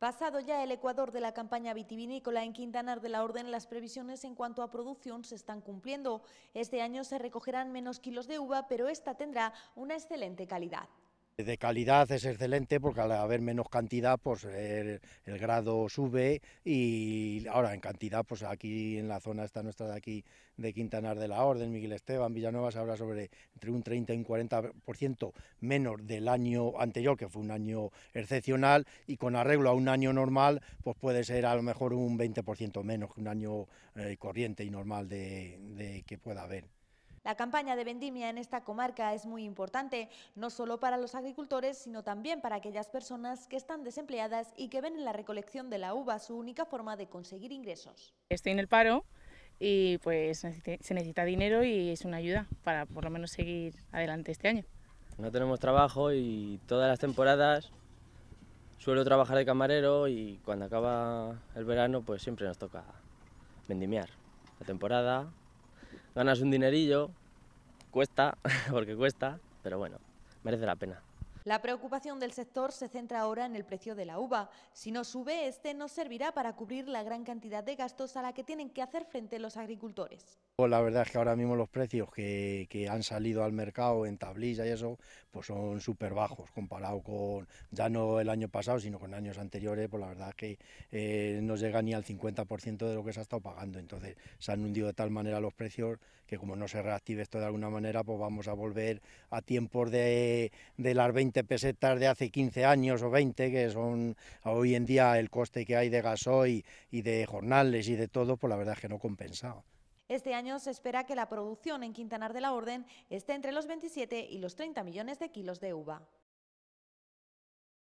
Pasado ya el Ecuador de la campaña vitivinícola en Quintanar de la Orden, las previsiones en cuanto a producción se están cumpliendo. Este año se recogerán menos kilos de uva, pero esta tendrá una excelente calidad. De calidad es excelente porque al haber menos cantidad pues el, grado sube y ahora en cantidad pues aquí en la zona esta nuestra de aquí de Quintanar de la Orden, Miguel Esteban, Villanueva se habla sobre entre un 30 y un 40% menos del año anterior que fue un año excepcional y con arreglo a un año normal pues puede ser a lo mejor un 20% menos que un año eh, corriente y normal de que pueda haber. La campaña de vendimia en esta comarca es muy importante, no solo para los agricultores, sino también para aquellas personas que están desempleadas y que ven en la recolección de la uva su única forma de conseguir ingresos. Estoy en el paro y pues se necesita dinero y es una ayuda para por lo menos seguir adelante este año. No tenemos trabajo y todas las temporadas suelo trabajar de camarero y cuando acaba el verano pues siempre nos toca vendimiar la temporada ganas un dinerillo, cuesta, porque cuesta, pero bueno, merece la pena. La preocupación del sector se centra ahora en el precio de la uva. Si no sube, este no servirá para cubrir la gran cantidad de gastos a la que tienen que hacer frente los agricultores. Pues la verdad es que ahora mismo los precios que, han salido al mercado en tablilla y eso, pues son súper bajos comparado con ya no el año pasado, sino con años anteriores, pues la verdad es que eh, no llega ni al 50% de lo que se ha estado pagando. Entonces se han hundido de tal manera los precios que como no se reactive esto de alguna manera, pues vamos a volver a tiempos de, de las 20 20 pesetas de hace 15 años o 20, que son hoy en día el coste que hay de gasoil y de jornales y de todo, pues la verdad es que no compensado. Este año se espera que la producción en Quintanar de la Orden esté entre los 27 y los 30 millones de kilos de uva.